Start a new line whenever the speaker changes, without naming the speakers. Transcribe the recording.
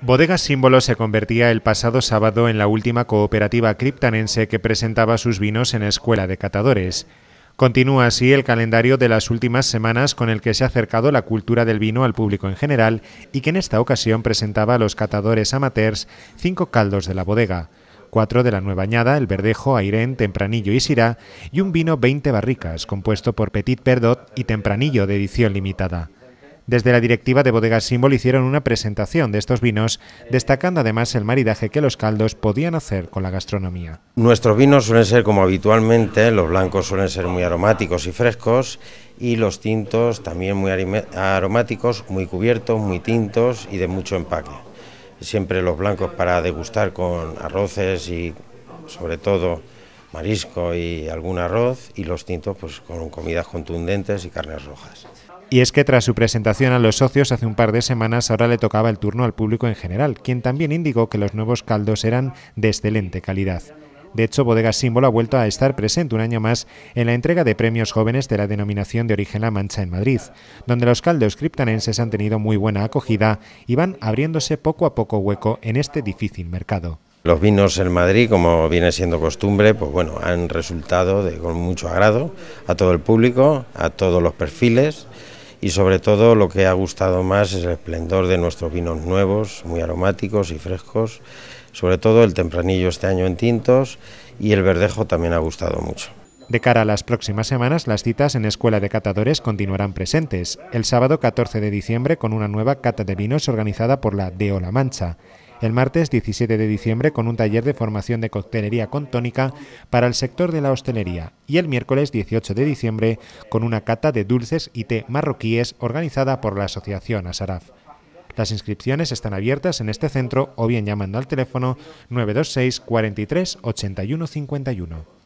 Bodega Símbolo se convertía el pasado sábado en la última cooperativa criptanense que presentaba sus vinos en Escuela de Catadores. Continúa así el calendario de las últimas semanas con el que se ha acercado la cultura del vino al público en general y que en esta ocasión presentaba a los catadores amateurs cinco caldos de la bodega, cuatro de la Nueva Añada, el Verdejo, Airén, Tempranillo y Sirá, y un vino 20 barricas, compuesto por Petit Perdot y Tempranillo de edición limitada. Desde la directiva de Bodegas Símbolo hicieron una presentación de estos vinos, destacando además el maridaje que los caldos podían hacer con la gastronomía.
Nuestros vinos suelen ser como habitualmente, los blancos suelen ser muy aromáticos y frescos y los tintos también muy aromáticos, muy cubiertos, muy tintos y de mucho empaque. Siempre los blancos para degustar con arroces y sobre todo marisco y algún arroz y los tintos pues con comidas contundentes y carnes
rojas. Y es que tras su presentación a los socios hace un par de semanas, ahora le tocaba el turno al público en general, quien también indicó que los nuevos caldos eran de excelente calidad. De hecho, Bodega Símbolo ha vuelto a estar presente un año más en la entrega de premios jóvenes de la denominación de origen La Mancha en Madrid, donde los caldos criptanenses han tenido muy buena acogida y van abriéndose poco a poco hueco en este difícil mercado.
Los vinos en Madrid, como viene siendo costumbre, pues bueno, han resultado de, con mucho agrado a todo el público, a todos los perfiles y sobre todo lo que ha gustado más es el esplendor de nuestros vinos nuevos, muy aromáticos y frescos, sobre todo el tempranillo este año en tintos y el verdejo también ha gustado mucho.
De cara a las próximas semanas, las citas en Escuela de Catadores continuarán presentes. El sábado 14 de diciembre con una nueva cata de vinos organizada por la Deo La Mancha el martes 17 de diciembre con un taller de formación de coctelería con tónica para el sector de la hostelería y el miércoles 18 de diciembre con una cata de dulces y té marroquíes organizada por la Asociación Asaraf. Las inscripciones están abiertas en este centro o bien llamando al teléfono 926 43 81 51.